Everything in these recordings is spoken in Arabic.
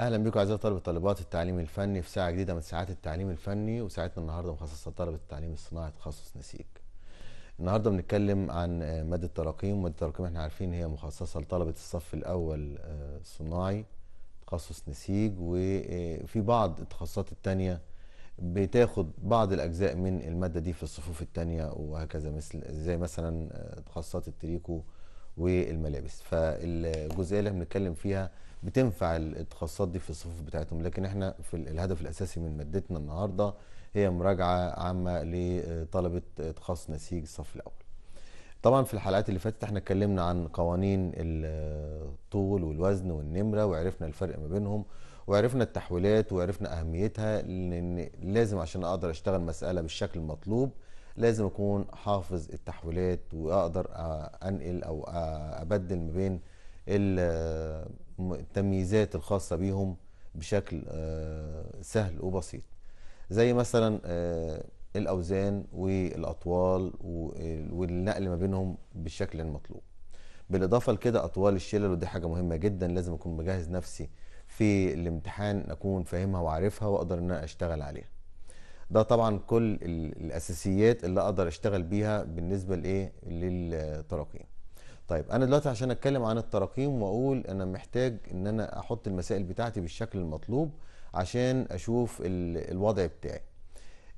اهلا بكم اعزائي طلبه طالبات التعليم الفني في ساعه جديده من ساعات التعليم الفني وساعتنا النهارده مخصصه لطلبه التعليم الصناعي تخصص نسيج. النهارده بنتكلم عن آه، ماده التراقيم ماده التراقيم احنا عارفين هي مخصصه لطلبه الصف الاول آه، صناعي تخصص نسيج وفي آه، بعض التخصصات الثانيه بتاخد بعض الاجزاء من الماده دي في الصفوف الثانيه وهكذا مثل زي مثلا تخصصات التريكو والملابس. فالجزئيه اللي بنتكلم فيها بتنفع التخصصات دي في الصفوف بتاعتهم لكن احنا في الهدف الاساسي من مادتنا النهارده هي مراجعه عامه لطلبه تخصص نسيج الصف الاول طبعا في الحلقات اللي فاتت احنا اتكلمنا عن قوانين الطول والوزن والنمره وعرفنا الفرق ما بينهم وعرفنا التحويلات وعرفنا اهميتها لان لازم عشان اقدر اشتغل مساله بالشكل المطلوب لازم اكون حافظ التحويلات واقدر انقل او ابدل ما بين التمييزات الخاصة بيهم بشكل آه، سهل وبسيط زي مثلا آه، الأوزان والأطوال والنقل ما بينهم بالشكل المطلوب بالإضافة لكده أطوال الشلل ودي حاجة مهمة جدا لازم أكون مجهز نفسي في الامتحان أكون فاهمها وعارفها وأقدر إن أنا أشتغل عليها ده طبعا كل الأساسيات اللي أقدر أشتغل بيها بالنسبة لإيه للتراقيم طيب انا دلوقتي عشان اتكلم عن التراكيم واقول انا محتاج ان انا احط المسائل بتاعتي بالشكل المطلوب عشان اشوف الوضع بتاعي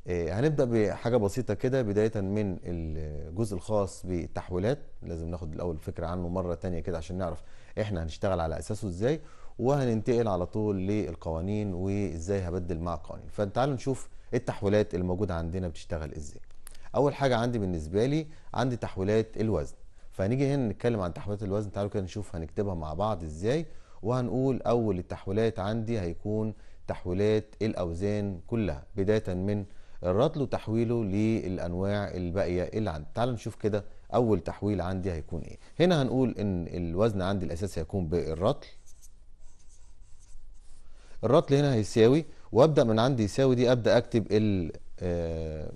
آه، هنبدا بحاجه بسيطه كده بدايه من الجزء الخاص بالتحويلات لازم ناخد الاول فكره عنه مره تانية كده عشان نعرف احنا هنشتغل على اساسه ازاي وهننتقل على طول للقوانين وازاي هبدل مع القوانين فتعالوا نشوف التحويلات الموجوده عندنا بتشتغل ازاي اول حاجه عندي بالنسبه لي عندي تحويلات الوزن فهنيجي هنا نتكلم عن تحويلات الوزن تعالوا كده نشوف هنكتبها مع بعض ازاي وهنقول اول التحويلات عندي هيكون تحويلات الاوزان كلها بدايه من الرطل وتحويله للانواع الباقيه اللي عندي تعالوا نشوف كده اول تحويل عندي هيكون ايه هنا هنقول ان الوزن عندي الاساسي هيكون بالرطل الرطل هنا هيساوي وابدا من عندي يساوي دي ابدا اكتب ال آه،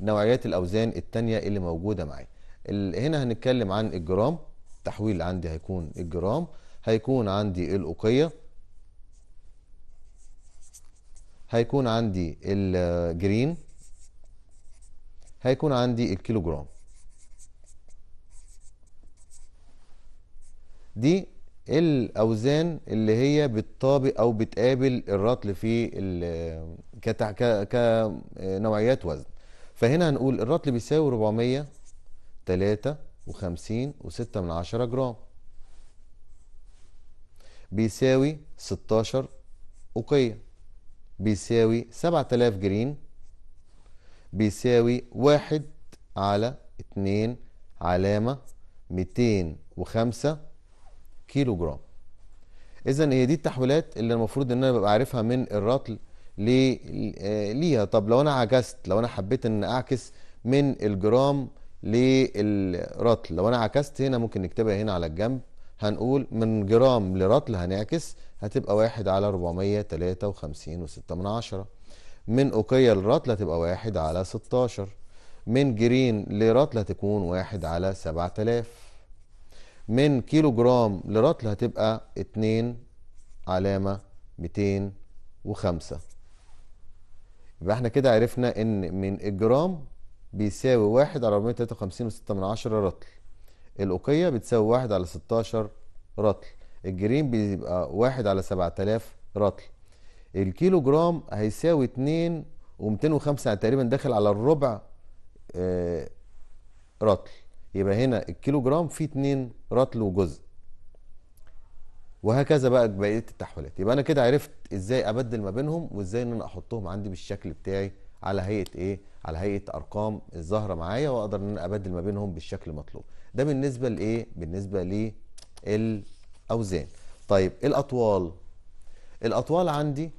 نوعيات الاوزان التانية اللي موجوده معايا هنا هنتكلم عن الجرام التحويل عندي هيكون الجرام هيكون عندي الأوقية هيكون عندي الجرين هيكون عندي الكيلوجرام دي الاوزان اللي هي بتطابق او بتقابل الرطل في كنوعيات وزن فهنا هنقول الرطل بيساوي 400 تلاتة وخمسين وستة من عشرة جرام بيساوي ستاشر أوقية بيساوي سبعة آلاف جرين بيساوي واحد على اتنين علامة ميتين وخمسة كيلو جرام إذا هي دي التحويلات اللي المفروض إن أنا ببقى عارفها من الرطل آه، ليها طب لو أنا عجزت لو أنا حبيت إن أعكس من الجرام للرطل لو انا عكست هنا ممكن نكتبها هنا على الجنب هنقول من جرام لرطل هنعكس هتبقى واحد على 453 وستة من عشرة من أوقية لرطل هتبقى واحد على 16 من جرين لرطل هتكون واحد على 7000 من كيلو جرام لرطل هتبقى 2 علامة 205 يبقى احنا كده عرفنا ان من الجرام بيساوي واحد على وخمسين وستة من عشرة رطل الأوقية بتساوي واحد على 16 رطل الجرين بيبقى واحد على 7000 رطل الكيلو جرام هيساوي اتنين ومتين وخمسة يعني تقريبا داخل على الربع آه، رطل يبقى هنا الكيلو جرام فيه اتنين رطل وجزء وهكذا بقى بقيه التحويلات يبقى انا كده عرفت ازاي ابدل ما بينهم وازاي ان انا احطهم عندي بالشكل بتاعي على هيئه ايه على هيئه ارقام الظاهره معايا واقدر ان انا ابدل ما بينهم بالشكل المطلوب ده بالنسبه لايه بالنسبه للاوزان طيب الاطوال الاطوال عندي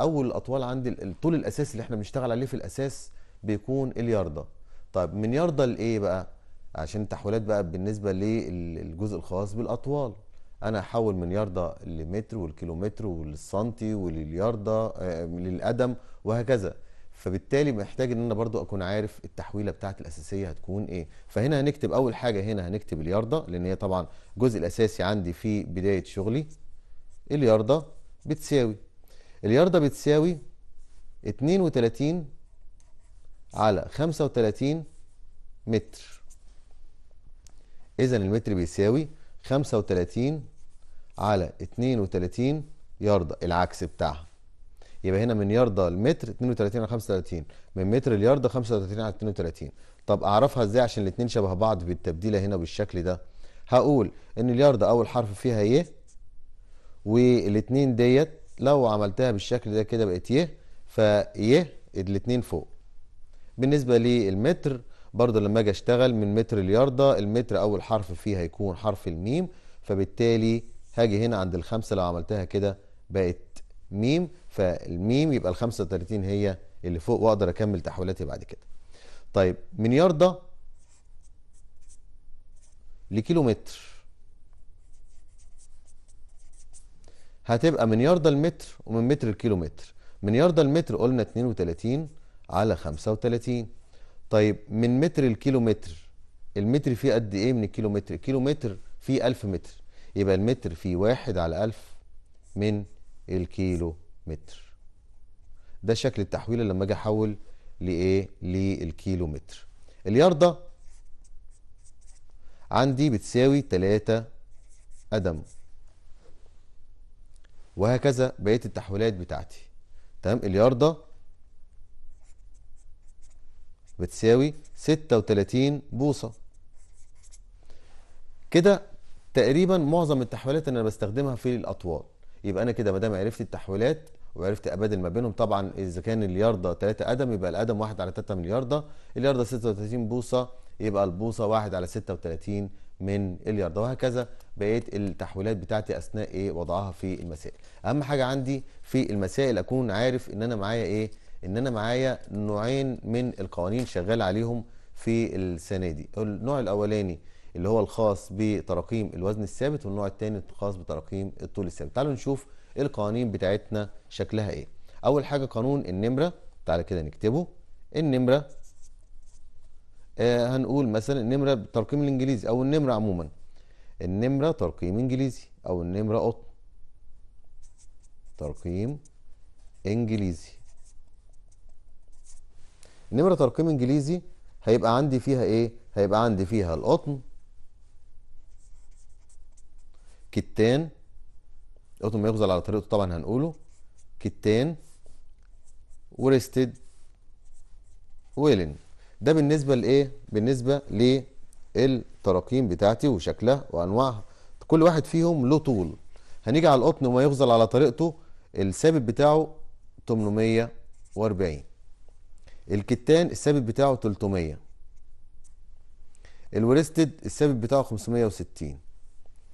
اول الاطوال عندي الطول الاساسي اللي احنا بنشتغل عليه في الاساس بيكون الياردة طيب من ياردة لايه بقى عشان التحويلات بقى بالنسبه للجزء الخاص بالاطوال انا احول من ياردة لمتر والكيلومتر وللسنتي وللياردة آه، للقدم وهكذا فبالتالي محتاج ان انا برضو اكون عارف التحويله بتاعتي الاساسيه هتكون ايه فهنا هنكتب اول حاجه هنا هنكتب اليارده لان هي طبعا الجزء الاساسي عندي في بدايه شغلي اليارده بتساوي اليارده بتساوي 32 على 35 متر اذا المتر بيساوي 35 على 32 ياردة العكس بتاعها يبقى هنا من ياردة المتر 32 على 35 من متر الياردة 35 على 32 طب اعرفها ازاي عشان الاثنين شبه بعض بالتبديلة هنا بالشكل ده هقول ان الياردة اول حرف فيها ي والاثنين ديت لو عملتها بالشكل ده كده بقت ي في الاثنين فوق بالنسبة للمتر برضه لما اجي اشتغل من متر الياردة المتر اول حرف فيه هيكون حرف الميم فبالتالي هاجي هنا عند الخمسة لو عملتها كده بقت ميم فالميم يبقى ال 35 هي اللي فوق واقدر اكمل تحويلاتي بعد كده. طيب من ياردة لكيلومتر هتبقى من ياردة المتر ومن متر الكيلومتر من ياردة المتر قلنا 32 على 35 طيب من متر الكيلومتر المتر فيه قد ايه من الكيلومتر الكيلومتر فيه 1000 متر يبقى المتر فيه 1 على 1000 من الكيلو متر ده شكل التحويل لما اجي احول لايه للكيلو متر الياردة عندي بتساوي 3 قدم وهكذا بقيه التحويلات بتاعتي تمام الياردة بتساوي 36 بوصه كده تقريبا معظم التحويلات اللي انا بستخدمها في الاطوال يبقى انا كده ما دام عرفت التحويلات وعرفت ابادل ما بينهم طبعا اذا كان الياردة 3 قدم يبقى القدم 1 على 3 من الياردة الياردة 36 بوصه يبقى البوصه 1 على 36 من الياردة وهكذا بقيت التحويلات بتاعتي اثناء ايه وضعها في المسائل اهم حاجه عندي في المسائل اكون عارف ان انا معايا ايه ان انا معايا نوعين من القوانين شغال عليهم في السنه دي النوع الاولاني اللي هو الخاص بتراكيم الوزن الثابت والنوع الثاني الخاص بتراكيم الطول الثابت تعالوا نشوف القوانين بتاعتنا شكلها ايه اول حاجه قانون النمره تعالى كده نكتبه النمره آه هنقول مثلا النمره بالترقيم الانجليزي او النمره عموما النمره ترقيم انجليزي او النمره قطن ترقيم انجليزي النمره ترقيم انجليزي هيبقى عندي فيها ايه هيبقى عندي فيها القطن كتان قطن ما يغزل على طريقته طبعا هنقوله كتان وريستد ويلن ده بالنسبه لايه بالنسبه للتراكيم بتاعتي وشكلها وانواعها كل واحد فيهم له طول هنيجي على القطن وما يغزل على طريقته الثابت بتاعه 840 الكتان الثابت بتاعه 300 الورستد الثابت بتاعه 560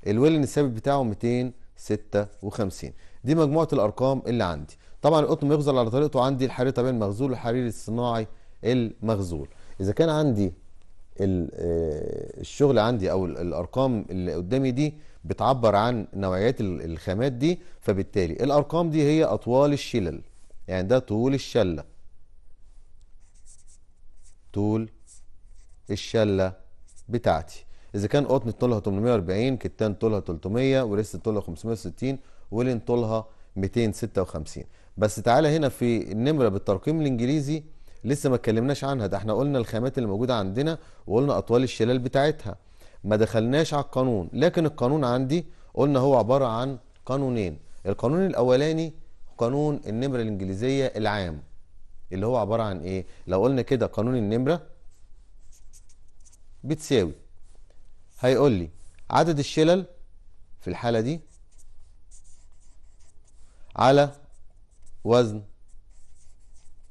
الويلن الثابت بتاعه 256 دي مجموعه الارقام اللي عندي طبعا القطن يخزن على طريقته عندي الحرير الطبيعي المغزول والحرير الصناعي المغزول اذا كان عندي آه، الشغل عندي او الارقام اللي قدامي دي بتعبر عن نوعيات الخامات دي فبالتالي الارقام دي هي اطوال الشلل يعني ده طول الشله طول الشله بتاعتي اذا كان قطن طولها 840 كتان طولها 300 وريست طولها 560 ولين طولها 256 بس تعالى هنا في النمره بالترقيم الانجليزي لسه ما اتكلمناش عنها ده احنا قلنا الخامات اللي موجوده عندنا وقلنا اطوال الشلال بتاعتها ما دخلناش على القانون لكن القانون عندي قلنا هو عباره عن قانونين القانون الاولاني قانون النمره الانجليزيه العام اللي هو عباره عن ايه لو قلنا كده قانون النمره بتساوي هيقول لي عدد الشلل في الحالة دي على وزن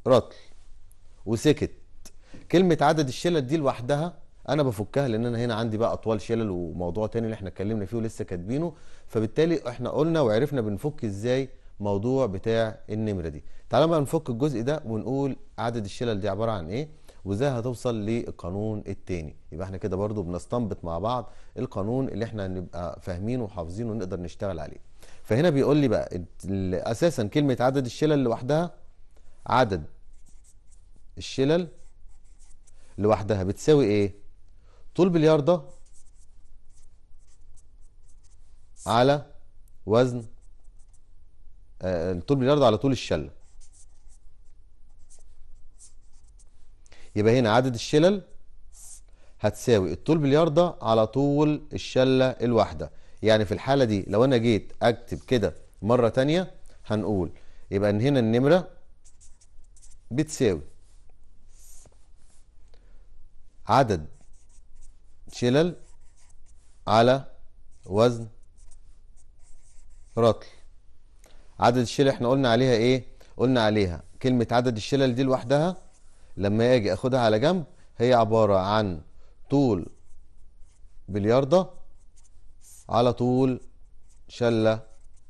رطل وسكت كلمة عدد الشلل دي لوحدها انا بفكها لان انا هنا عندي بقى اطوال شلل وموضوع تاني اللي احنا اتكلمنا فيه ولسه كاتبينه فبالتالي احنا قلنا وعرفنا بنفك ازاي موضوع بتاع النمرة دي تعالى بقى نفك الجزء ده ونقول عدد الشلل دي عبارة عن ايه وازاي هتوصل للقانون الثاني يبقى احنا كده برضو بنستنبط مع بعض القانون اللي احنا هنبقى فاهمينه وحافظينه ونقدر نشتغل عليه فهنا بيقول لي بقى اساسا كلمه عدد الشلل لوحدها عدد الشلل لوحدها بتساوي ايه طول بلياردة على وزن آه طول بلياردة على طول الشله يبقى هنا عدد الشلل هتساوي الطول بالياردة على طول الشلة الواحدة يعني في الحالة دي لو أنا جيت أكتب كده مرة تانية هنقول يبقى إن هنا النمرة بتساوي عدد شلل على وزن رطل عدد الشلل احنا قلنا عليها ايه قلنا عليها كلمة عدد الشلل دي لوحدها لما اجي اخدها على جنب هي عبارة عن طول بلياردة على طول شلة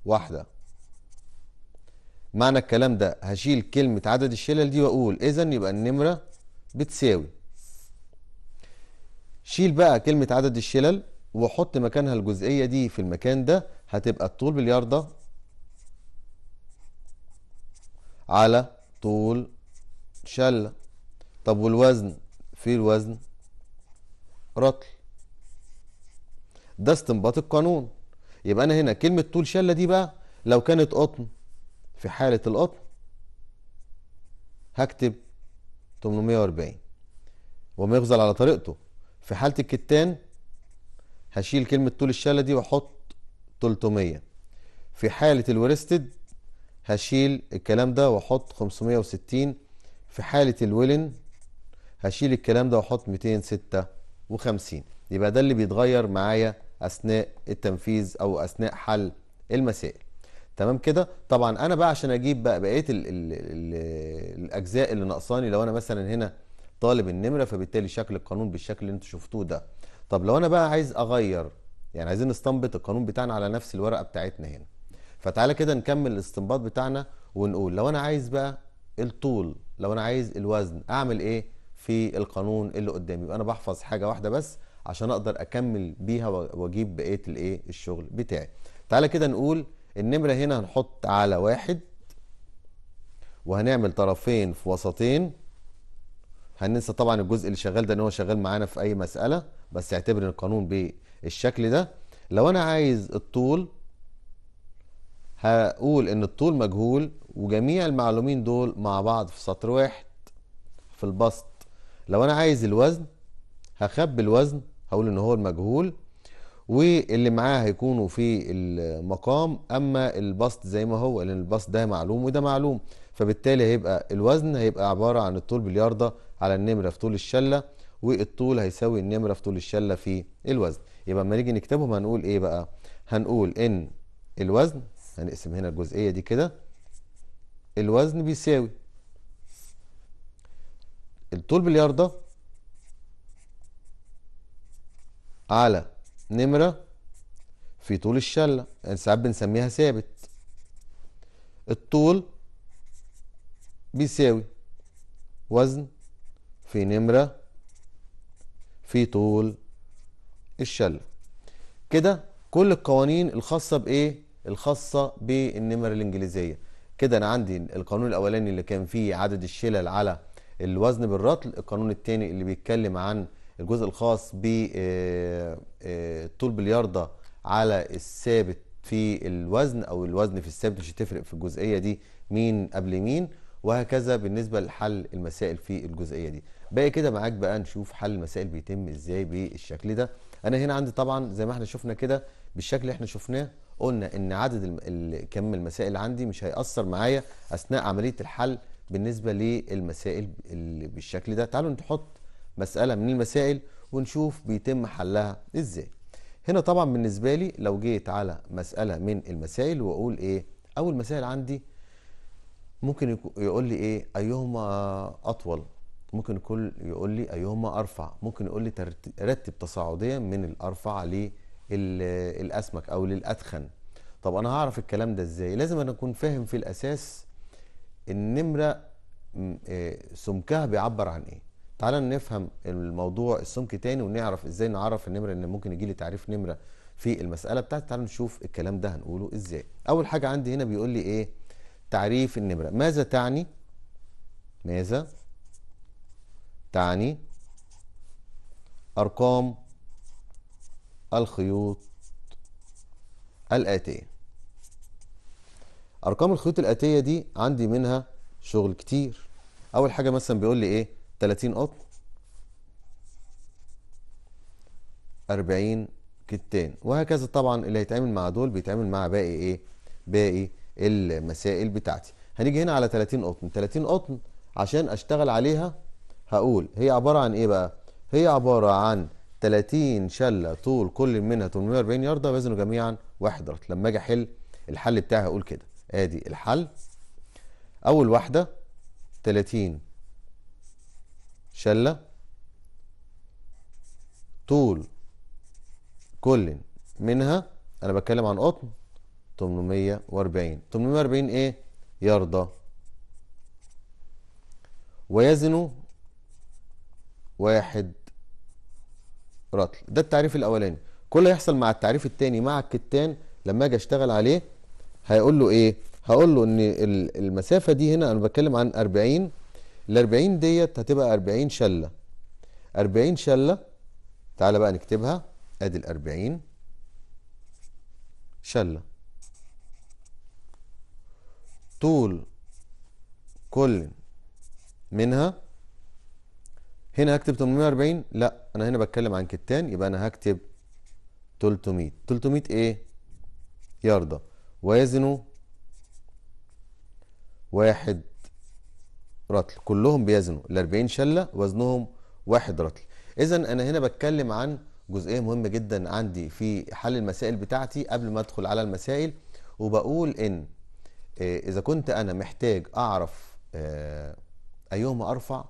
واحدة معنى الكلام ده هشيل كلمة عدد الشلل دي واقول اذا يبقى النمرة بتساوي شيل بقى كلمة عدد الشلل وحط مكانها الجزئية دي في المكان ده هتبقى الطول بلياردة على طول شلة طب والوزن في الوزن رطل ده استنباط القانون يبقى انا هنا كلمه طول شله دي بقى لو كانت قطن في حاله القطن هكتب 840 وما يغزل على طريقته في حاله الكتان هشيل كلمه طول الشله دي واحط 300 في حاله الورستد هشيل الكلام ده واحط 560 في حاله الولن هشيل الكلام ده واحط 256 يبقى ده اللي بيتغير معايا اثناء التنفيذ او اثناء حل المسائل تمام كده طبعا انا بقى عشان اجيب بقى بقيه الـ الـ الـ الاجزاء اللي ناقصاني لو انا مثلا هنا طالب النمره فبالتالي شكل القانون بالشكل اللي انتم شفتوه ده طب لو انا بقى عايز اغير يعني عايزين نستنبط القانون بتاعنا على نفس الورقه بتاعتنا هنا فتعالى كده نكمل الاستنباط بتاعنا ونقول لو انا عايز بقى الطول لو انا عايز الوزن اعمل ايه في القانون اللي قدامي يبقى انا بحفظ حاجه واحده بس عشان اقدر اكمل بيها واجيب بقيه الايه الشغل بتاعي تعالى كده نقول النمره هنا هنحط على واحد وهنعمل طرفين في وسطين هننسى طبعا الجزء اللي شغال ده ان هو شغال معانا في اي مساله بس اعتبر القانون بالشكل ده لو انا عايز الطول هقول ان الطول مجهول وجميع المعلومين دول مع بعض في سطر واحد في البسط لو انا عايز الوزن هخبي الوزن هقول ان هو المجهول واللي معاه هيكونوا في المقام اما البسط زي ما هو لان البسط ده معلوم وده معلوم فبالتالي هيبقى الوزن هيبقى عباره عن الطول باليارده على النمره في طول الشله والطول هيساوي النمره في طول الشله في الوزن يبقى لما نيجي نكتبهم هنقول ايه بقى هنقول ان الوزن هنقسم هنا الجزئيه دي كده الوزن بيساوي الطول بالياردة على نمرة في طول الشلة يعني ساعات بنسميها ثابت الطول بيساوي وزن في نمرة في طول الشلة كده كل القوانين الخاصة بإيه؟ الخاصة بالنمر الإنجليزية كده أنا عندي القانون الأولاني اللي كان فيه عدد الشلل على الوزن بالرطل القانون الثاني اللي بيتكلم عن الجزء الخاص بالطول آه، آه، بالياردة على الثابت في الوزن او الوزن في الثابت مش هتفرق في الجزئيه دي مين قبل مين وهكذا بالنسبه لحل المسائل في الجزئيه دي باقي كده معاك بقى نشوف حل المسائل بيتم ازاي بالشكل ده انا هنا عندي طبعا زي ما احنا شفنا كده بالشكل اللي احنا شفناه قلنا ان عدد كم المسائل عندي مش هيأثر معايا اثناء عمليه الحل بالنسبه للمسائل اللي بالشكل ده تعالوا نحط مساله من المسائل ونشوف بيتم حلها ازاي هنا طبعا بالنسبه لي لو جيت على مساله من المسائل واقول ايه اول مسائل عندي ممكن يقول لي ايه ايهما اطول ممكن يقول يقول لي ايهما ارفع ممكن يقول لي رتب تصاعديا من الارفع للاسمك او للادخن طب انا هعرف الكلام ده ازاي لازم انا اكون فاهم في الاساس النمرة آه، سمكها بيعبر عن ايه تعالى نفهم الموضوع السمك تاني ونعرف ازاي نعرف النمرة ان ممكن يجي لي تعريف نمرة في المسألة بتاعتي تعالى نشوف الكلام ده هنقوله ازاي اول حاجة عندي هنا بيقول لي ايه تعريف النمرة ماذا تعني ماذا تعني أرقام الخيوط الآتية ارقام الخيوط الاتيه دي عندي منها شغل كتير اول حاجه مثلا بيقول لي ايه 30 قطن 40 كتان وهكذا طبعا اللي هيتعامل مع دول بيتعامل مع باقي ايه باقي المسائل بتاعتي هنيجي هنا على 30 قطن 30 قطن عشان اشتغل عليها هقول هي عباره عن ايه بقى هي عباره عن 30 شله طول كل منها 840 يارده وزنوا جميعا واحد رطل لما اجي احل الحل بتاعي هقول كده ادي الحل اول واحدة 30 شلة طول كل منها انا بتكلم عن قطن 840 840 ايه يرضى ويزن واحد رطل ده التعريف الاولاني كل يحصل مع التعريف التاني مع الكتان لما اجي اشتغل عليه هيقول له ايه هقول له ان المسافه دي هنا انا بتكلم عن 40 ال 40 ديت هتبقى 40 شله 40 شله تعالى بقى نكتبها ادي ال 40 شله طول كل منها هنا هكتب 840 لا انا هنا بتكلم عن كتان يبقى انا هكتب 300 300 ايه يارده وزنه واحد رطل كلهم بيزنوا ال 40 شلة وزنهم واحد رطل إذا أنا هنا بتكلم عن جزئية مهمة جدا عندي في حل المسائل بتاعتي قبل ما أدخل على المسائل وبقول إن آه، إذا كنت أنا محتاج أعرف آه، أيهما أرفع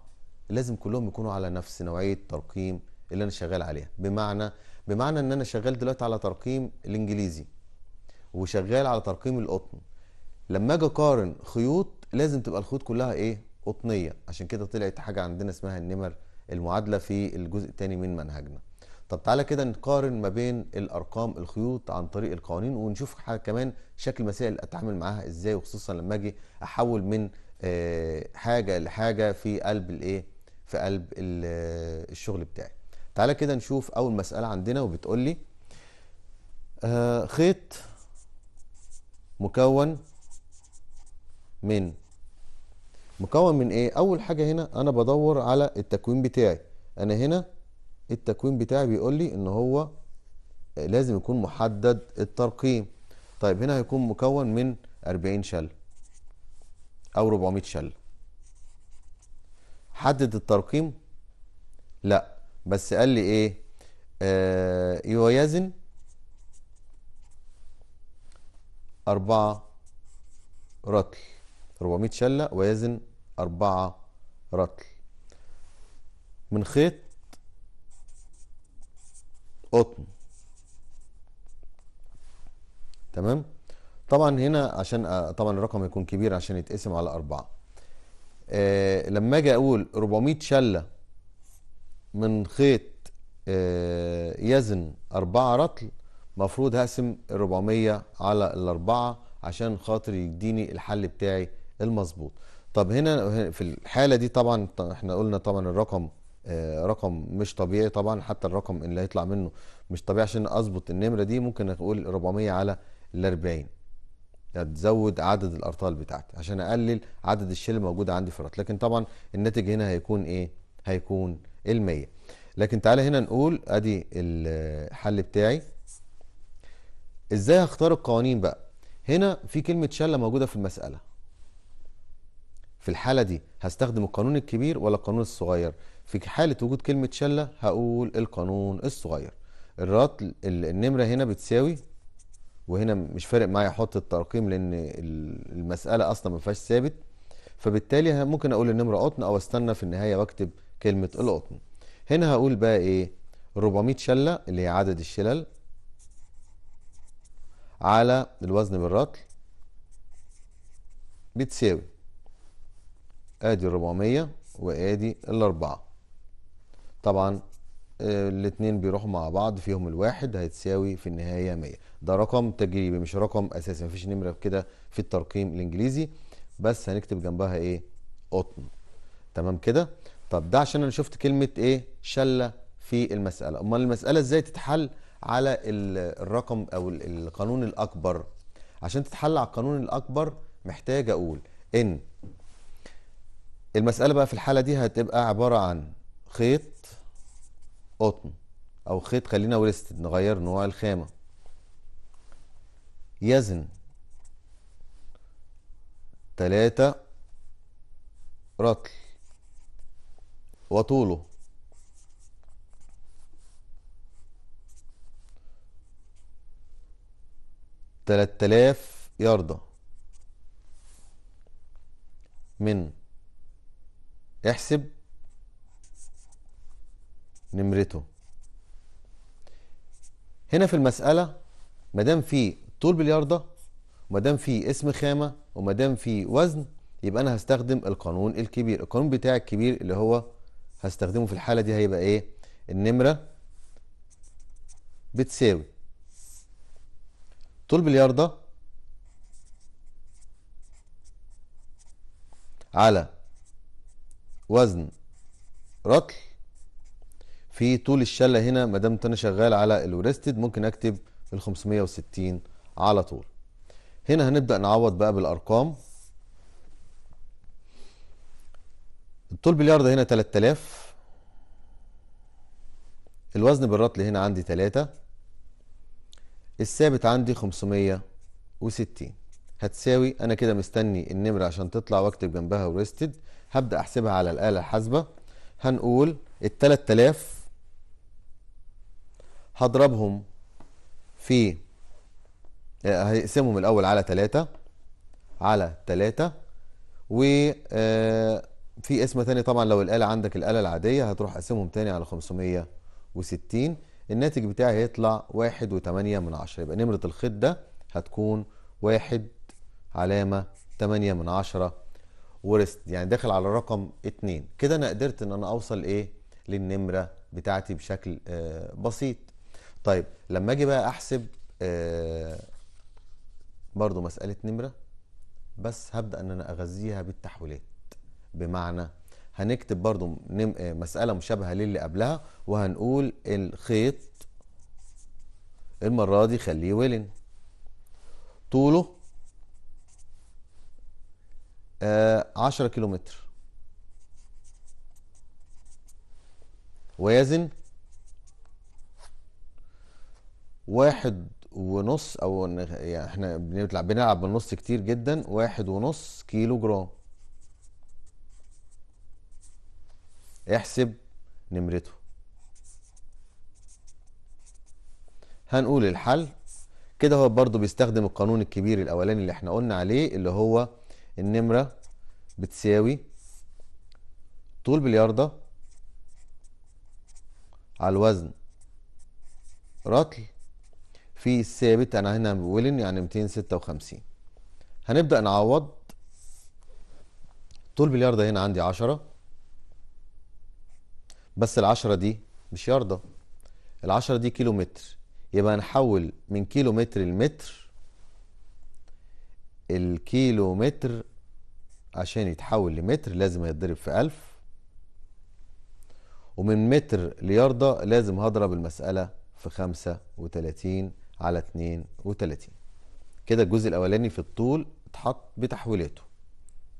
لازم كلهم يكونوا على نفس نوعية ترقيم اللي أنا شغال عليها بمعنى بمعنى إن أنا شغال دلوقتي على ترقيم الإنجليزي وشغال على ترقيم القطن لما اجي اقارن خيوط لازم تبقى الخيوط كلها ايه قطنيه عشان كده طلعت حاجه عندنا اسمها النمر المعادله في الجزء الثاني من منهجنا طب تعالى كده نقارن ما بين الارقام الخيوط عن طريق القوانين ونشوف حاجة كمان شكل مسائل اتعامل معاها ازاي وخصوصا لما اجي احول من آه، حاجه لحاجه في قلب الايه في قلب آه، الشغل بتاعي تعالى كده نشوف اول مساله عندنا وبتقول لي آه، خيط مكون من مكون من ايه اول حاجه هنا انا بدور على التكوين بتاعي انا هنا التكوين بتاعي بيقول لي ان هو لازم يكون محدد الترقيم طيب هنا هيكون مكون من 40 شل او 400 شل حدد الترقيم لا بس قال لي ايه آه يوازن أربعة رطل 400 شلة ويزن أربعة رطل من خيط قطن تمام طبعا هنا عشان طبعا الرقم هيكون كبير عشان يتقسم على أربعة آه لما أجي أقول 400 شلة من خيط آه يزن أربعة رطل مفروض هقسم ال 400 على الأربعة عشان خاطر يديني الحل بتاعي المظبوط طب هنا في الحالة دي طبعا احنا قلنا طبعا الرقم آه، رقم مش طبيعي طبعا حتى الرقم اللي هيطلع منه مش طبيعي عشان اظبط النمرة دي ممكن اقول 400 على ال 40 هتزود عدد الارطال بتاعتي عشان اقلل عدد الشيل موجود عندي في الرط لكن طبعا الناتج هنا هيكون ايه هيكون ال 100 لكن تعالى هنا نقول ادي الحل بتاعي ازاي هختار القوانين بقى هنا في كلمه شله موجوده في المساله في الحاله دي هستخدم القانون الكبير ولا القانون الصغير في حاله وجود كلمه شله هقول القانون الصغير الرات النمره هنا بتساوي وهنا مش فارق معايا احط الترقيم لان المساله اصلا ما فيهاش ثابت فبالتالي ممكن اقول النمره قطن او استنى في النهايه واكتب كلمه القطن هنا هقول بقى ايه 400 شله اللي هي عدد الشلل على الوزن بالرطل بتساوي ادي 400 وادي الاربعة طبعا آه، الاتنين بيروحوا مع بعض فيهم الواحد هيتساوي في النهاية 100 ده رقم تجريبي مش رقم اساسي مفيش نمرة كده في الترقيم الانجليزي بس هنكتب جنبها ايه قطن تمام كده طب ده عشان انا شفت كلمة ايه شلة في المسألة امال المسألة ازاي تتحل على الرقم او القانون الاكبر عشان تتحل على القانون الاكبر محتاج اقول ان المساله بقى في الحاله دي هتبقى عباره عن خيط قطن او خيط خلينا ورست نغير نوع الخامه يزن تلاتة رطل وطوله 3000 ياردة من احسب نمرته هنا في المسألة مادام في طول بالياردة ومادام في اسم خامة ومادام في وزن يبقى أنا هستخدم القانون الكبير القانون بتاع الكبير اللي هو هستخدمه في الحالة دي هيبقى إيه النمرة بتساوي طول بالياردة على وزن رطل في طول الشله هنا ما دام انا شغال على الوريستد ممكن اكتب ال 560 على طول هنا هنبدا نعوض بقى بالارقام الطول بالياردة هنا 3000 الوزن بالرطل هنا عندي 3 الثابت عندي 560 هتساوي انا كده مستني النمره عشان تطلع واكتب جنبها وريستد هبدا احسبها على الاله الحاسبه هنقول ال 3000 هضربهم في آه، هيقسمهم الاول على 3 على 3 و آه، في قسمه تاني طبعا لو الاله عندك الاله العاديه هتروح قسمهم تاني على 560 الناتج بتاعي هيطلع واحد وتمانية من عشرة يبقى نمرة الخيط ده هتكون واحد علامة تمانية من عشرة ورست يعني داخل على رقم اتنين كده انا قدرت ان انا اوصل ايه للنمرة بتاعتي بشكل آه بسيط طيب لما اجي بقى احسب آه برضو مسألة نمرة بس هبدأ ان انا اغذيها بالتحويلات بمعنى هنكتب برضو آه، مسألة مشابهة للي قبلها وهنقول الخيط المرة دي خليه ولن طوله آه عشرة كيلومتر ويزن واحد ونص او يعني احنا بنلعب بنلعب بالنص كتير جدا واحد ونص كيلو جرام احسب نمرته هنقول الحل كده هو برضو بيستخدم القانون الكبير الاولاني اللي احنا قلنا عليه اللي هو النمره بتساوي طول بلياردة على الوزن رطل في الثابت انا هنا بولن يعني 256 هنبدأ نعوض طول بلياردة هنا عندي 10 بس العشرة دي مش ياردة العشرة دي كيلو متر يبقى هنحول من كيلو متر لمتر الكيلو متر عشان يتحول لمتر لازم يتضرب في ألف ومن متر لياردة لازم هضرب المسألة في خمسة وتلاتين على اتنين وتلاتين كده الجزء الأولاني في الطول اتحط بتحويلته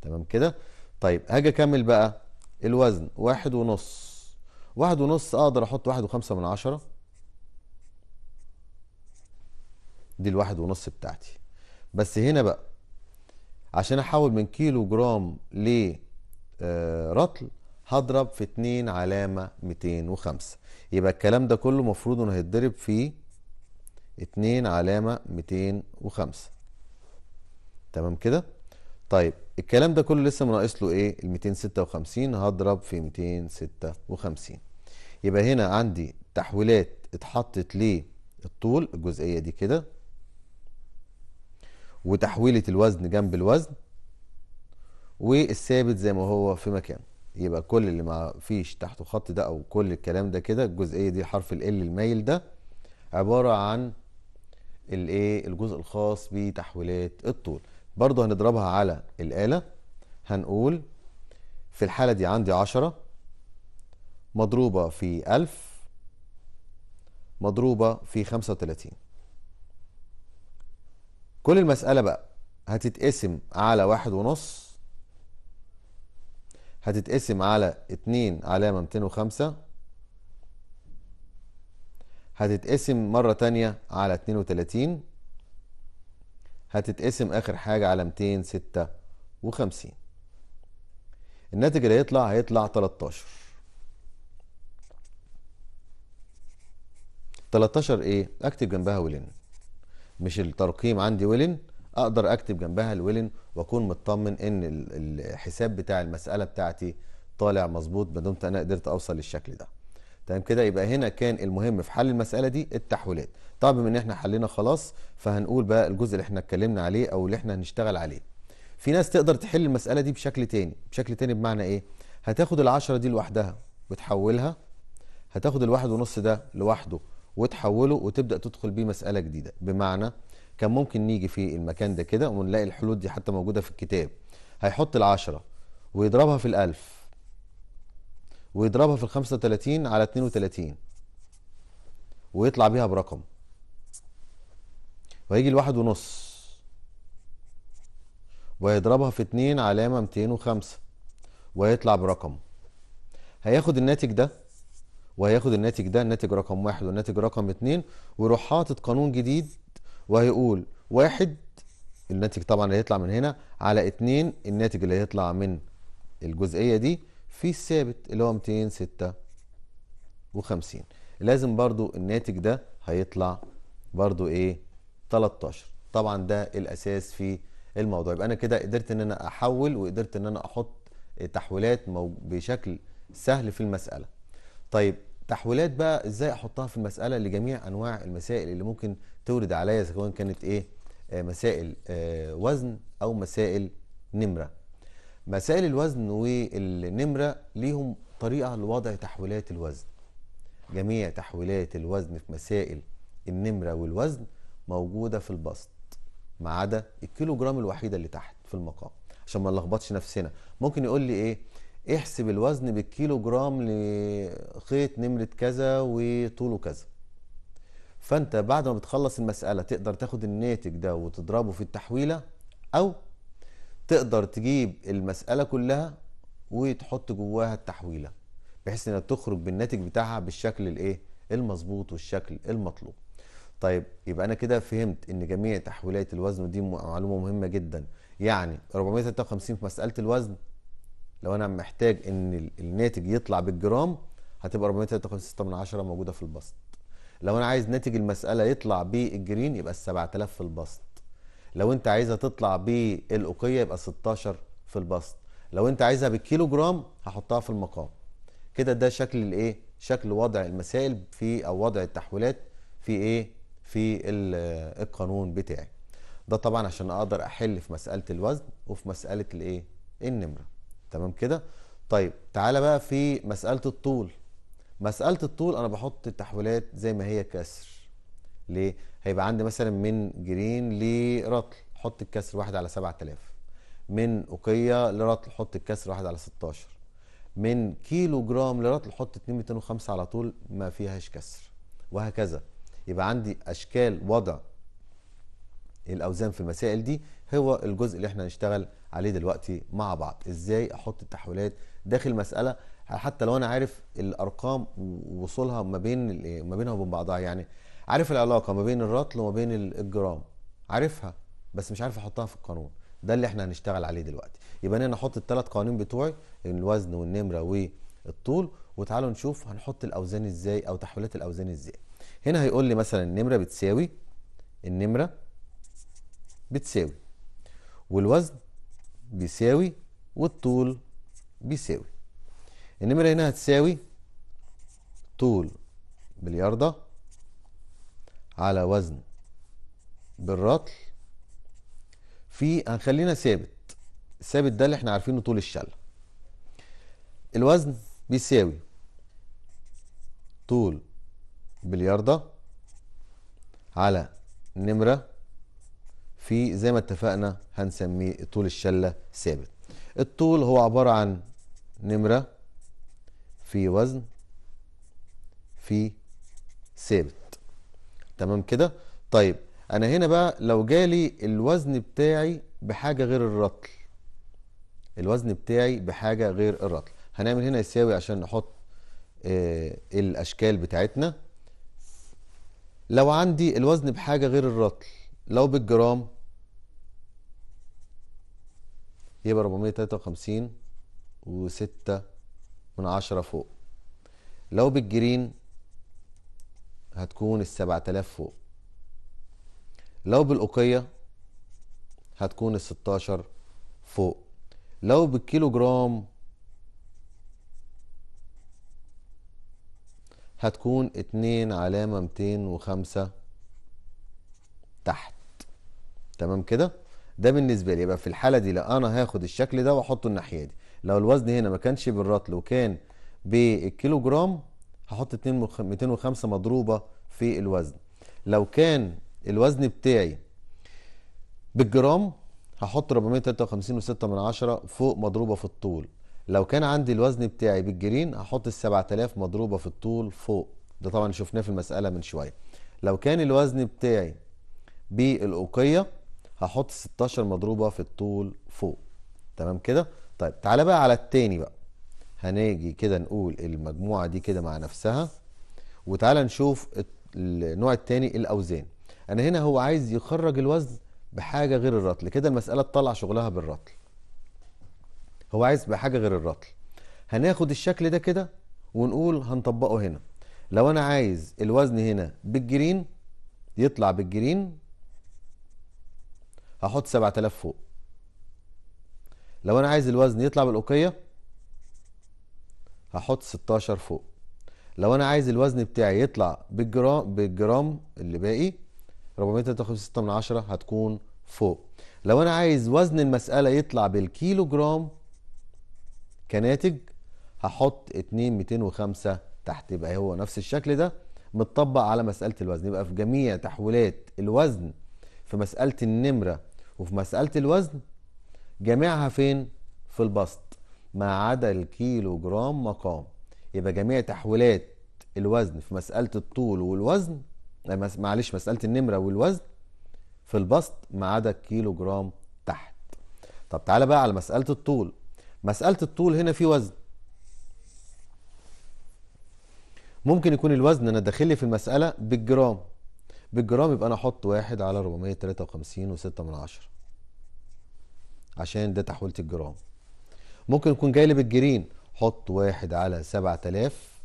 تمام كده طيب هاجي أكمل بقى الوزن واحد ونص واحد ونص اقدر احط واحد وخمسة من عشرة دي الواحد ونص بتاعتي بس هنا بقى عشان احول من كيلو جرام ل آه، رطل هضرب في اتنين علامة وخمسة يبقى الكلام ده كله مفروض انه هيتضرب في اتنين علامة وخمسة تمام كده طيب الكلام ده كله لسه ناقص له ايه ال 256 هضرب في 256 يبقى هنا عندي تحويلات اتحطت للطول الجزئية دي كده وتحويلة الوزن جنب الوزن والثابت زي ما هو في مكانه يبقى كل اللي ما فيش تحته خط ده او كل الكلام ده كده الجزئية دي حرف ال المايل ده عبارة عن الايه الجزء الخاص بتحويلات الطول برضه هنضربها على الآلة هنقول في الحالة دي عندي عشره مضروبة في ألف مضروبة في 35 كل المسألة بقى هتتقسم على واحد ونص هتتقسم على اتنين علامة 205 هتتقسم مرة تانية على اتنين وتلاتين هتتقسم آخر حاجة على 256 الناتج اللي هيطلع هيطلع 13 13 ايه اكتب جنبها ولن مش الترقيم عندي ولن اقدر اكتب جنبها الولن واكون مطمن ان الحساب بتاع المساله بتاعتي طالع مظبوط ما دمت انا قدرت اوصل للشكل ده تمام كده يبقى هنا كان المهم في حل المساله دي التحويلات طبعا بما ان احنا حلينا خلاص فهنقول بقى الجزء اللي احنا اتكلمنا عليه او اللي احنا هنشتغل عليه في ناس تقدر تحل المساله دي بشكل تاني بشكل تاني بمعنى ايه هتاخد العشرة دي لوحدها وتحولها هتاخد الواحد ونص ده لوحده وتحوله وتبدا تدخل بيه مساله جديده بمعنى كان ممكن نيجي في المكان ده كده ونلاقي الحلول دي حتى موجوده في الكتاب هيحط العشرة ويضربها في الألف ويضربها في الخمسة وتلاتين على اتنين وتلاتين ويطلع بيها برقم وهيجي الواحد ونص ويضربها في اتنين علامة 205 وخمسة ويطلع برقم هياخد الناتج ده وهياخد الناتج ده الناتج رقم واحد والناتج رقم اتنين ويروح حاطط قانون جديد وهيقول واحد الناتج طبعا اللي هيطلع من هنا على اتنين الناتج اللي هيطلع من الجزئية دي في الثابت اللي هو 256 لازم برضو الناتج ده هيطلع برضو ايه 13 طبعا ده الاساس في الموضوع يبقى انا كده قدرت ان انا احول وقدرت ان انا احط تحويلات بشكل سهل في المساله طيب تحويلات بقى ازاي احطها في المساله لجميع انواع المسائل اللي ممكن تورد عليا سواء كانت ايه آه، مسائل آه، وزن او مسائل نمره مسائل الوزن والنمره ليهم طريقه لوضع تحويلات الوزن جميع تحويلات الوزن في مسائل النمره والوزن موجوده في البسط ما عدا الكيلو جرام الوحيده اللي تحت في المقام عشان ما نلخبطش نفسنا ممكن يقول لي ايه احسب الوزن بالكيلو جرام لخيط نمرة كذا وطوله كذا فانت بعد ما بتخلص المسألة تقدر تاخد الناتج ده وتضربه في التحويلة او تقدر تجيب المسألة كلها وتحط جواها التحويلة بحيث انها تخرج بالناتج بتاعها بالشكل الايه المظبوط والشكل المطلوب طيب يبقى انا كده فهمت ان جميع تحويلات الوزن ودي معلومه مهمه جدا يعني 453 في مساله الوزن لو انا محتاج ان الناتج يطلع بالجرام هتبقى 453 موجوده في البسط لو انا عايز ناتج المساله يطلع بالجرين يبقى ال 7000 في البسط لو انت عايزها تطلع بالأوقية يبقى 16 في البسط لو انت عايزها بالكيلو جرام هحطها في المقام كده ده شكل الايه شكل وضع المسائل في او وضع التحويلات في ايه في القانون بتاعي ده طبعا عشان اقدر احل في مساله الوزن وفي مساله الايه النمره تمام كده طيب تعالى بقى في مساله الطول مساله الطول انا بحط التحويلات زي ما هي كسر ليه هيبقى عندي مثلا من جرين لرطل حط الكسر واحد على 7000 من اوقيه لرطل حط الكسر واحد على 16 من كيلو جرام لرطل حط 2 205 على طول ما فيهاش كسر وهكذا يبقى عندي اشكال وضع الاوزان في المسائل دي هو الجزء اللي احنا هنشتغل عليه دلوقتي مع بعض ازاي احط التحويلات داخل مساله حتى لو انا عارف الارقام ووصولها ما بين ما بينها وبين بعضها يعني عارف العلاقه ما بين الرطل وما بين الجرام عارفها بس مش عارف احطها في القانون ده اللي احنا هنشتغل عليه دلوقتي يبقى انا احط الثلاث قوانين بتوعي الوزن والنمره والطول وتعالوا نشوف هنحط الاوزان ازاي او تحويلات الاوزان ازاي هنا هيقول لي مثلا النمره بتساوي النمره بتساوي والوزن بيساوي والطول بيساوي النمرة هنا هتساوي طول بالياردة على وزن بالرطل في هنخلينا ثابت الثابت ده اللي احنا عارفينه طول الشلة الوزن بيساوي طول بالياردة على نمرة في زي ما اتفقنا هنسميه طول الشلة ثابت الطول هو عبارة عن نمرة في وزن في ثابت تمام كده طيب انا هنا بقى لو جالي الوزن بتاعي بحاجة غير الرطل الوزن بتاعي بحاجة غير الرطل هنعمل هنا يساوي عشان نحط آه الاشكال بتاعتنا لو عندي الوزن بحاجة غير الرطل لو بالجرام يبقى 453 وستة من عشرة فوق لو بالجرين هتكون ال 7000 فوق لو بالأوقية هتكون الستاشر فوق لو بالكيلو جرام هتكون اتنين علامة 205 وخمسة تحت تمام كده؟ ده بالنسبه لي يبقى في الحاله دي لا انا هاخد الشكل ده واحطه الناحيه دي لو الوزن هنا ما كانش بالرطل وكان بالكيلو جرام هحط 205 مضروبه في الوزن لو كان الوزن بتاعي بالجرام هحط 453.6 فوق مضروبه في الطول لو كان عندي الوزن بتاعي بالجرين هحط ال 7000 مضروبه في الطول فوق ده طبعا شفناه في المساله من شويه لو كان الوزن بتاعي بالأوقية هحط 16 مضروبه في الطول فوق تمام كده طيب تعالى بقى على التاني بقى هنيجي كده نقول المجموعه دي كده مع نفسها وتعالى نشوف النوع التاني الاوزان انا هنا هو عايز يخرج الوزن بحاجه غير الرطل كده المساله تطلع شغلها بالرطل هو عايز بحاجه غير الرطل هناخد الشكل ده كده ونقول هنطبقه هنا لو انا عايز الوزن هنا بالجرين يطلع بالجرين هحط 7000 فوق لو انا عايز الوزن يطلع بالأوقية هحط 16 فوق لو انا عايز الوزن بتاعي يطلع بالجرام بالجرام اللي باقي 453.6 من عشرة هتكون فوق لو انا عايز وزن المسألة يطلع بالكيلو جرام كناتج هحط 2205 تحت يبقى هو نفس الشكل ده متطبق على مسألة الوزن يبقى في جميع تحويلات الوزن في مسألة النمرة وفي مسألة الوزن جميعها فين؟ في البسط ما عدا الكيلو جرام مقام يبقى جميع تحويلات الوزن في مسألة الطول والوزن آه، معلش مسألة النمرة والوزن في البسط ما عدا الكيلو جرام تحت طب تعالى بقى على مسألة الطول مسألة الطول هنا في وزن ممكن يكون الوزن انا داخل لي في المسألة بالجرام بالجرام يبقى انا احط واحد على 453 وستة من عشرة عشان ده تحويلة الجرام ممكن يكون جاي لي بالجرين حط واحد على 7000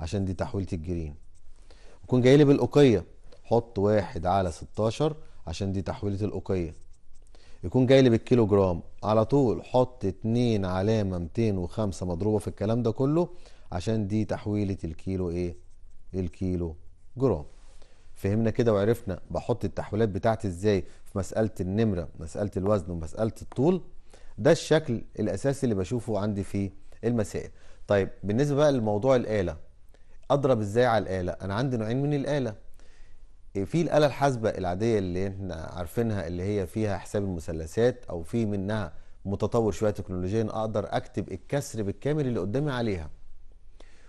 عشان دي تحويلة الجرين يكون جاي لي بالأوقية حط واحد على 16 عشان دي تحويلة الأوقية يكون جاي لي بالكيلو جرام على طول حط اتنين علامة 205 مضروبة في الكلام ده كله عشان دي تحويلة الكيلو ايه الكيلو جرام فهمنا كده وعرفنا بحط التحويلات بتاعتي ازاي في مساله النمره مساله الوزن ومساله الطول ده الشكل الاساسي اللي بشوفه عندي في المسائل طيب بالنسبه بقى لموضوع الاله اضرب ازاي على الاله انا عندي نوعين من الاله في الاله الحاسبه العاديه اللي احنا عارفينها اللي هي فيها حساب المثلثات او في منها متطور شويه تكنولوجيا اقدر اكتب الكسر بالكامل اللي قدامي عليها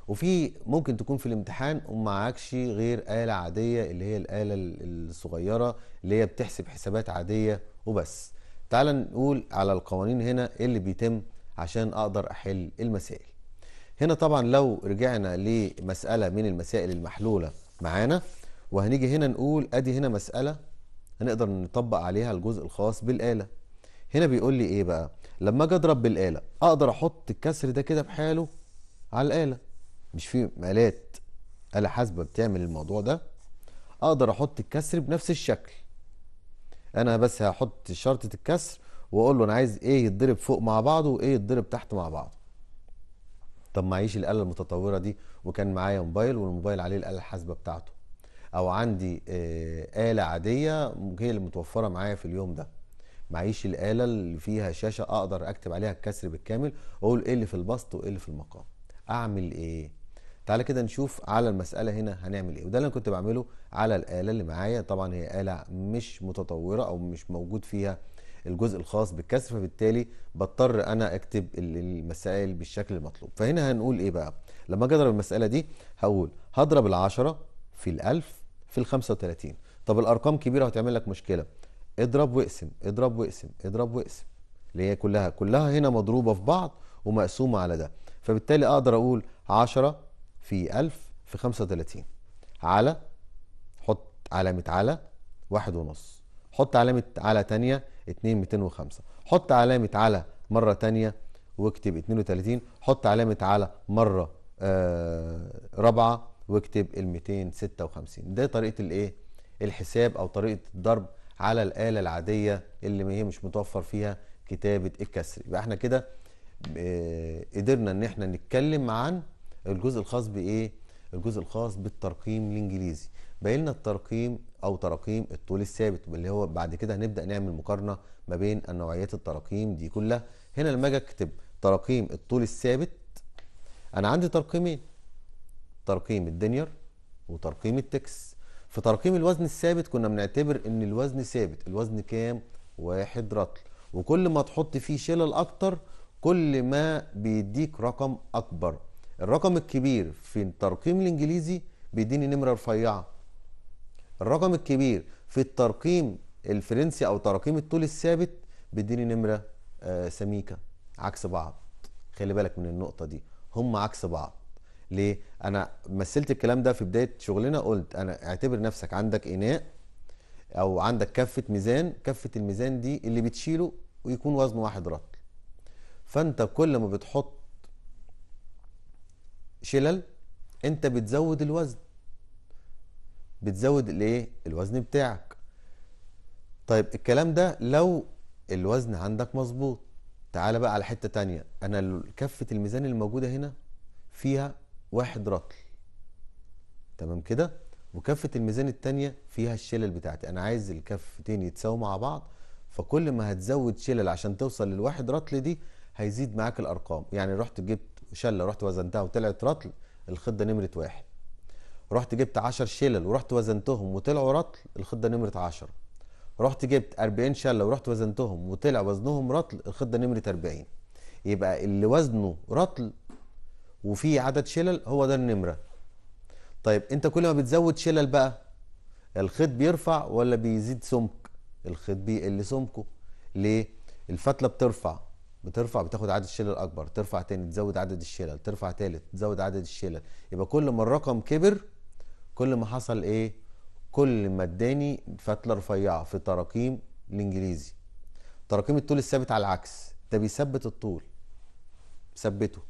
وفي ممكن تكون في الامتحان ومعكش غير آلة عادية اللي هي الآلة الصغيرة اللي هي بتحسب حسابات عادية وبس تعال نقول على القوانين هنا اللي بيتم عشان أقدر أحل المسائل هنا طبعا لو رجعنا لمسألة من المسائل المحلولة معانا وهنيجي هنا نقول أدي هنا مسألة هنقدر نطبق عليها الجزء الخاص بالآلة هنا بيقول لي إيه بقى لما أجي أضرب بالآلة أقدر أحط الكسر ده كده بحاله على الآلة مش في آلات آلة حاسبة بتعمل الموضوع ده أقدر أحط الكسر بنفس الشكل أنا بس هحط شرطة الكسر وأقول له أنا عايز إيه يتضرب فوق مع بعضه وإيه يتضرب تحت مع بعضه طب معيش الآلة المتطورة دي وكان معايا موبايل والموبايل عليه الآلة الحاسبة بتاعته أو عندي آه، آلة عادية هي اللي متوفرة معايا في اليوم ده معيش الآلة اللي فيها شاشة أقدر أكتب عليها الكسر بالكامل وأقول إيه اللي في البسط وإيه اللي في المقام أعمل إيه؟ تعالى كده نشوف على المسألة هنا هنعمل ايه وده اللي انا كنت بعمله على الآلة اللي معايا طبعا هي آلة مش متطورة او مش موجود فيها الجزء الخاص بالكسر فبالتالي بضطر انا اكتب المسائل بالشكل المطلوب فهنا هنقول ايه بقى لما اجي اضرب المسألة دي هقول هضرب العشرة في الألف في ال 35 طب الارقام كبيرة هتعمل لك مشكلة اضرب واقسم اضرب واقسم اضرب واقسم اللي هي كلها كلها هنا مضروبة في بعض ومقسومة على ده فبالتالي اقدر اقول 10 في 1000 في 35 على حط علامة على واحد ونص حط علامة على تانية 2205 حط علامة على مرة تانية واكتب 32 حط علامة على مرة آه، رابعة واكتب ال 256 ده طريقة الايه؟ الحساب او طريقة الضرب على الآلة العادية اللي هي مش متوفر فيها كتابة الكسر يبقى احنا كده آه، قدرنا ان احنا نتكلم عن الجزء الخاص بايه الجزء الخاص بالترقيم الانجليزي باين الترقيم او تراقيم الطول الثابت اللي هو بعد كده هنبدا نعمل مقارنه ما بين النوعيات التراقيم دي كلها هنا لما اجي اكتب تراقيم الطول الثابت انا عندي ترقيمين ترقيم الدنير وترقيم التكس في ترقيم الوزن الثابت كنا بنعتبر ان الوزن ثابت الوزن كام واحد رطل وكل ما تحط فيه شلل اكتر كل ما بيديك رقم اكبر الرقم الكبير في الترقيم الانجليزي بيديني نمره رفيعه الرقم الكبير في الترقيم الفرنسي او تراقيم الطول الثابت بيديني نمره آه سميكه عكس بعض خلي بالك من النقطه دي هم عكس بعض ليه انا مثلت الكلام ده في بدايه شغلنا قلت انا اعتبر نفسك عندك اناء او عندك كفه ميزان كفه الميزان دي اللي بتشيله ويكون وزنه واحد رطل فانت كل ما بتحط شلل انت بتزود الوزن بتزود الايه الوزن بتاعك طيب الكلام ده لو الوزن عندك مظبوط تعال بقى على حته تانية انا كفه الميزان الموجوده هنا فيها واحد رطل تمام كده وكفه الميزان التانية فيها الشلل بتاعتي انا عايز الكفتين يتساووا مع بعض فكل ما هتزود شلل عشان توصل للواحد رطل دي هيزيد معاك الارقام يعني رحت جبت وشله رحت وزنتها وطلعت رطل الخضه نمره واحد رحت جبت 10 شلل ورحت وزنتهم وطلعوا رطل الخضه نمره 10 رحت جبت 40 شله ورحت وزنتهم وطلع وزنهم رطل الخضه نمره 40 يبقى اللي وزنه رطل وفيه عدد شلل هو ده النمره طيب انت كل ما بتزود شلل بقى الخيط بيرفع ولا بيزيد سمك الخيط بيقل سمكه ليه الفتله بترفع بترفع بتاخد عدد الشلل اكبر ترفع تاني تزود عدد الشلل ترفع تالت تزود عدد الشلل يبقى كل ما الرقم كبر كل ما حصل ايه كل ما اداني فتله رفيعه في تراكيم الانجليزي تراكيم الطول الثابت على العكس ده بيثبت الطول ثبته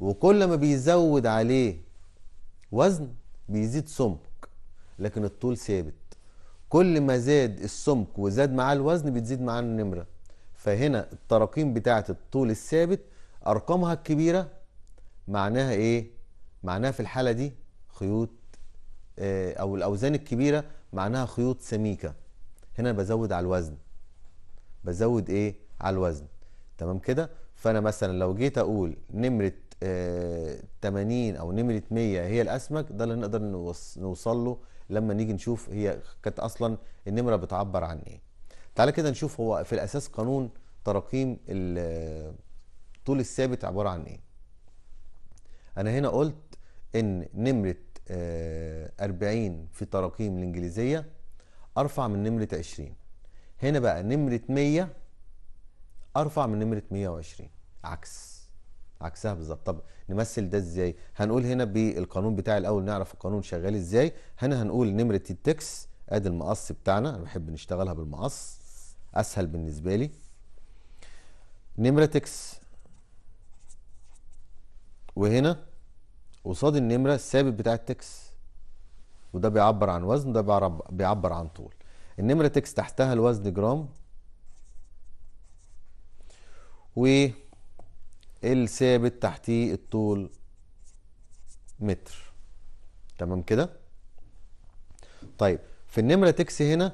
وكل ما بيزود عليه وزن بيزيد سمك لكن الطول ثابت كل ما زاد السمك وزاد معاه الوزن بتزيد معاه النمره فهنا التراكيم بتاعة الطول الثابت أرقامها الكبيرة معناها إيه؟ معناها في الحالة دي خيوط آه، أو الأوزان الكبيرة معناها خيوط سميكة هنا بزود على الوزن بزود إيه؟ على الوزن تمام كده؟ فأنا مثلا لو جيت أقول نمرة 80 آه، أو نمرة 100 هي الأسمك ده اللي نقدر نوصل له لما نيجي نشوف هي كانت أصلا النمرة بتعبر عن إيه تعالى كده نشوف هو في الاساس قانون تراكيم الطول الثابت عباره عن ايه انا هنا قلت ان نمره 40 آه، في تراكيم الانجليزيه ارفع من نمره 20 هنا بقى نمره 100 ارفع من نمره 120 عكس عكسها بالظبط طب نمثل ده ازاي هنقول هنا بالقانون بتاع الاول نعرف القانون شغال ازاي هنا هنقول نمره التكس ادي المقص بتاعنا انا بحب نشتغلها بالمقص اسهل بالنسبه لي نمرتكس وهنا قصاد النمره الثابت بتاع التكس وده بيعبر عن وزن ده بيعبر عن طول النمره تكس تحتها الوزن جرام و الثابت تحتيه الطول متر تمام كده طيب في النمره تكس هنا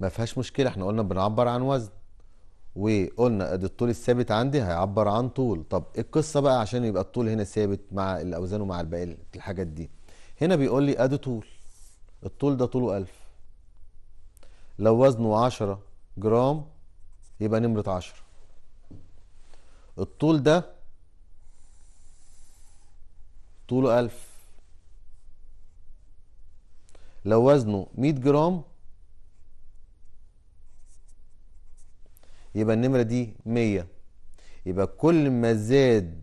ما فيهاش مشكله احنا قلنا بنعبر عن وزن وقلنا ادي الطول الثابت عندي هيعبر عن طول طب ايه القصه بقى عشان يبقى الطول هنا ثابت مع الاوزان ومع الباقي الحاجات دي هنا بيقول لي ادي طول الطول ده طوله 1000 لو وزنه 10 جرام يبقى نمره 10 الطول ده طوله 1000 لو وزنه 100 جرام يبقى النمرة دي 100 يبقى كل ما زاد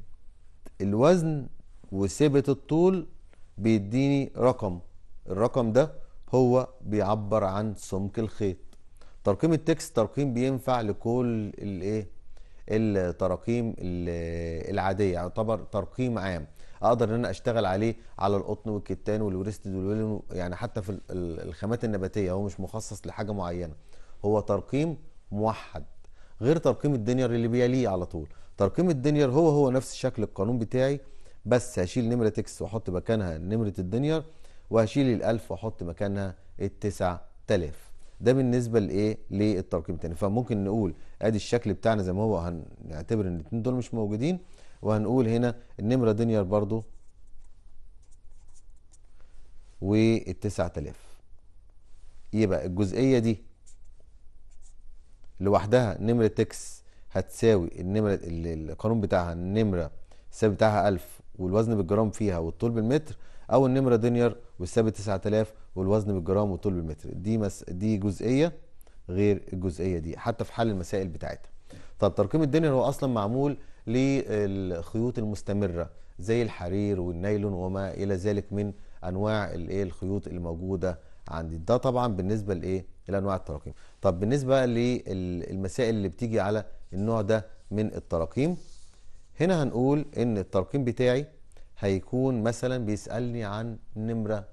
الوزن وثبت الطول بيديني رقم الرقم ده هو بيعبر عن سمك الخيط ترقيم التكست ترقيم بينفع لكل الايه التراقيم العاديه يعتبر ترقيم عام اقدر ان انا اشتغل عليه على القطن والكتان والورستد والولن يعني حتى في الخامات النباتيه هو مش مخصص لحاجه معينه هو ترقيم موحد غير ترقيم الدنير اللي بيليه على طول ترقيم الدنير هو هو نفس شكل القانون بتاعي بس هشيل نمرة اكس واحط مكانها نمرة الدنير وهشيل الالف واحط مكانها التسع تلاف ده بالنسبة لايه للترقيم التاني فممكن نقول ادي الشكل بتاعنا زي ما هو هنعتبر ان الاتنين دول مش موجودين وهنقول هنا النمرة دينير برضو والتسع تلاف يبقى الجزئية دي لوحدها نمره تكس هتساوي النمره القانون بتاعها النمره الثابت بتاعها 1000 والوزن بالجرام فيها والطول بالمتر او النمره دينير والثابت 9000 والوزن بالجرام والطول بالمتر دي مس... دي جزئيه غير الجزئيه دي حتى في حل المسائل بتاعتها طب ترقيم الدينير هو اصلا معمول للخيوط المستمره زي الحرير والنايلون وما الى ذلك من انواع الايه الخيوط الموجوده عندي ده طبعا بالنسبه لايه الانواع التراكيم طب بالنسبه للمسائل اللي بتيجي على النوع ده من التراكيم هنا هنقول ان الترقيم بتاعي هيكون مثلا بيسالني عن نمره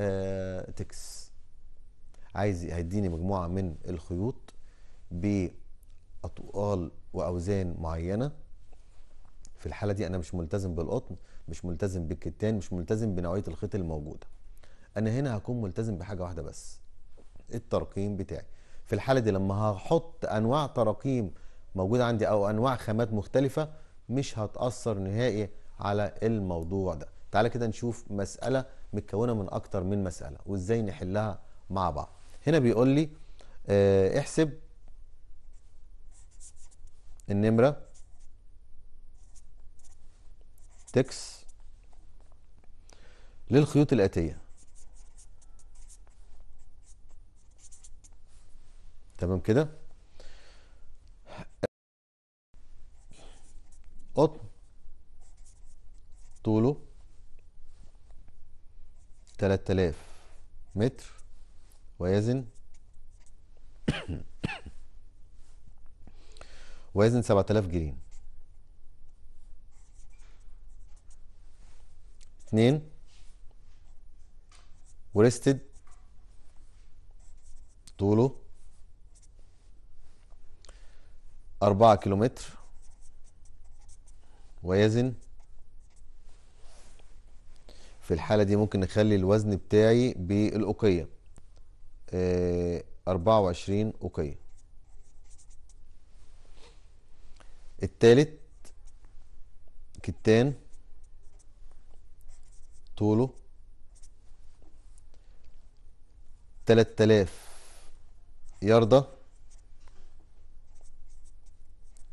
آه تكس عايز هيديني مجموعه من الخيوط باطوال واوزان معينه في الحاله دي انا مش ملتزم بالقطن مش ملتزم بالكتان مش ملتزم بنوعيه الخيط الموجوده انا هنا هكون ملتزم بحاجه واحده بس الترقيم بتاعي في الحالة دي لما هحط أنواع تراكيم موجودة عندي أو أنواع خامات مختلفة مش هتأثر نهائي على الموضوع ده تعالى كده نشوف مسألة متكونة من أكتر من مسألة وإزاي نحلها مع بعض هنا بيقول لي آه، احسب النمرة تكس للخيوط الآتية تمام كده قطن طوله 3000 متر ويزن ويزن 7000 جرين اتنين وريستد طوله أربعة كيلومتر ويزن في الحالة دي ممكن نخلي الوزن بتاعي بالأوقية آه، أربعة وعشرين أوقية التالت كتان طوله تلات آلاف ياردة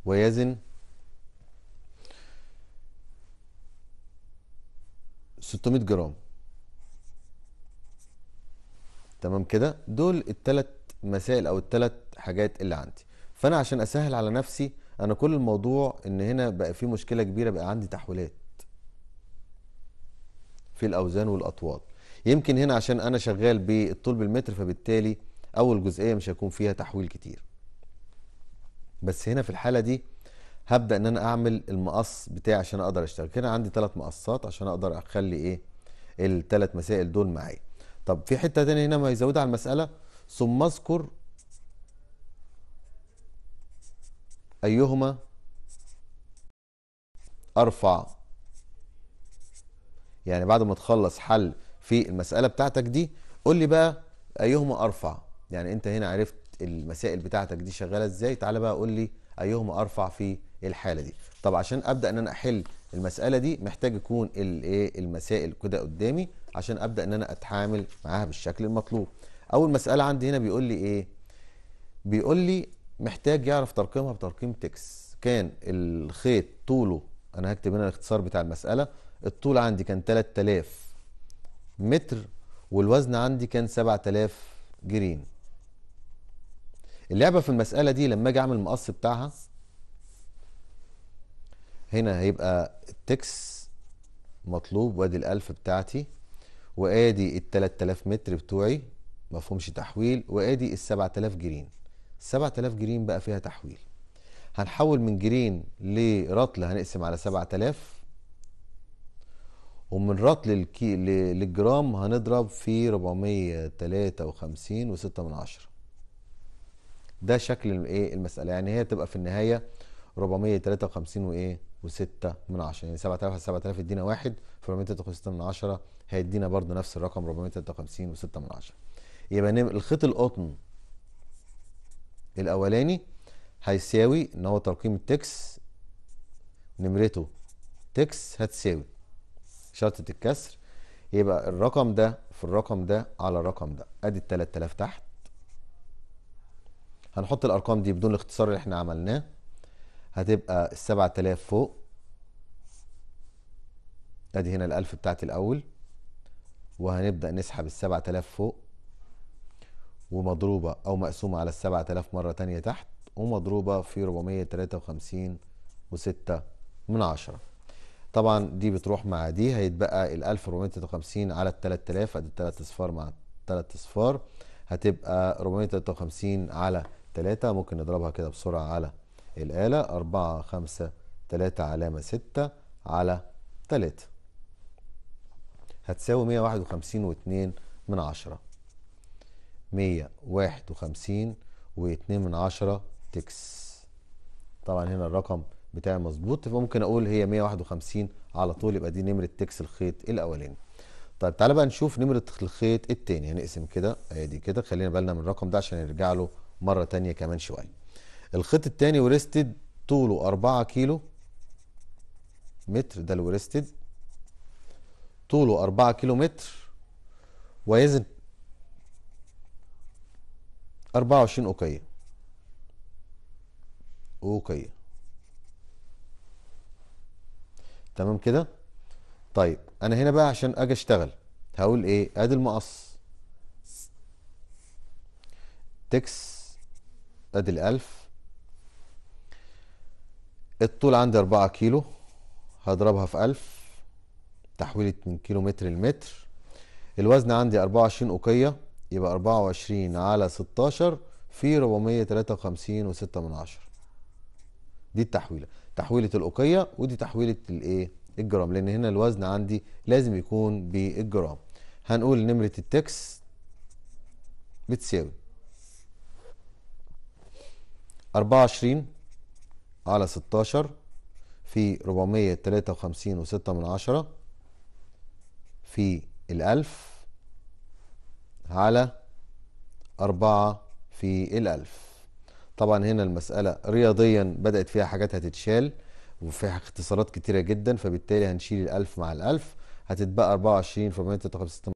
ويزن ستمائة جرام تمام كده دول التلات مسائل او التلات حاجات اللي عندي فانا عشان اسهل على نفسي انا كل الموضوع ان هنا بقى في مشكله كبيره بقى عندي تحويلات في الاوزان والاطوال يمكن هنا عشان انا شغال بالطول بالمتر فبالتالي اول جزئيه مش هيكون فيها تحويل كتير بس هنا في الحاله دي هبدا ان انا اعمل المقص بتاعي عشان اقدر اشتغل كده عندي ثلاث مقصات عشان اقدر اخلي ايه الثلاث مسائل دول معايا طب في حته تانية هنا ما يزودها على المساله ثم اذكر ايهما ارفع يعني بعد ما تخلص حل في المساله بتاعتك دي قول لي بقى ايهما ارفع يعني انت هنا عرفت المسائل بتاعتك دي شغاله ازاي تعالى بقى قول لي ايهما ارفع في الحاله دي طب عشان ابدا ان انا احل المساله دي محتاج يكون الايه المسائل كده قدامي عشان ابدا ان انا اتعامل معاها بالشكل المطلوب اول مساله عندي هنا بيقول لي ايه بيقول لي محتاج يعرف ترقيمها بترقيم تكس كان الخيط طوله انا هكتب هنا الاختصار بتاع المساله الطول عندي كان 3000 متر والوزن عندي كان 7000 جرين اللعبه في المساله دي لما اجي اعمل المقص بتاعها هنا هيبقى التكس مطلوب وادي الالف بتاعتي وادي ال 3000 متر بتوعي ما مفهومش تحويل وادي ال 7000 جرين 7000 جرين بقى فيها تحويل هنحول من جرين لرطل هنقسم على 7000 ومن رطل للجرام هنضرب في 453 و من عشرة ده شكل الايه المساله يعني هي تبقى في النهايه 453 وايه و6 من 10 يعني 7000 على 7000 يدينا 1 في 453 من 10 هيدينا برده نفس الرقم 453 و6 من 10 يبقى الخيط القطن الاولاني هيساوي ان هو ترقيم التكس نمرته تكس هتساوي شرطة الكسر يبقى الرقم ده في الرقم ده على الرقم ده ادي ال 3000 تحت هنحط الارقام دي بدون الاختصار اللي احنا عملناه هتبقى ال 7000 فوق ادي هنا الالف بتاعتي الاول وهنبدا نسحب ال 7000 فوق ومضروبه او مقسومه على ال 7000 مره تانية تحت ومضروبه في 453 و6 من عشرة طبعا دي بتروح مع دي هيتبقى ال 1453 على ال 3000 ادي 3 اصفار مع 3 اصفار هتبقى 453 على 3 ممكن نضربها كده بسرعة على الآلة 4 5 3 علامة 6 على 3 هتساوي 151 و 2 من عشرة 151 و 2 من عشرة تكس طبعا هنا الرقم بتاعي مظبوط فممكن اقول هي 151 على طول يبقى دي نمرة تكس الخيط الاولاني طيب تعالى بقى نشوف نمرة الخيط الثاني هنقسم كده ادي كده خلينا بالنا من الرقم ده عشان نرجع له مرة تانية كمان شوية الخيط التاني وريستد طوله أربعة كيلو متر ده الورستد طوله أربعة كيلو متر ويزن أربعة وعشرين أوكية أوكية تمام كده طيب أنا هنا بقى عشان أجي أشتغل هقول إيه أدي المقص تكس ادي الالف الطول عندي اربعة كيلو هضربها في الف تحويلة من كيلو متر لمتر الوزن عندي اربعة وعشرين اوكية يبقى اربعة وعشرين على ستاشر في ربعمية تلاتة وخمسين وستة من عشر دي التحويلة تحويلة الاوكية ودي تحويلة الايه الجرام لان هنا الوزن عندي لازم يكون بالجرام هنقول نمرة التكس بتساوي 24 على 16 في 453 وستة من عشرة في الألف على 4 في الألف طبعا هنا المسألة رياضيا بدأت فيها حاجات هتتشال وفيها اختصارات كتيرة جدا فبالتالي هنشيل الألف مع الألف هتتبقى 24 في 453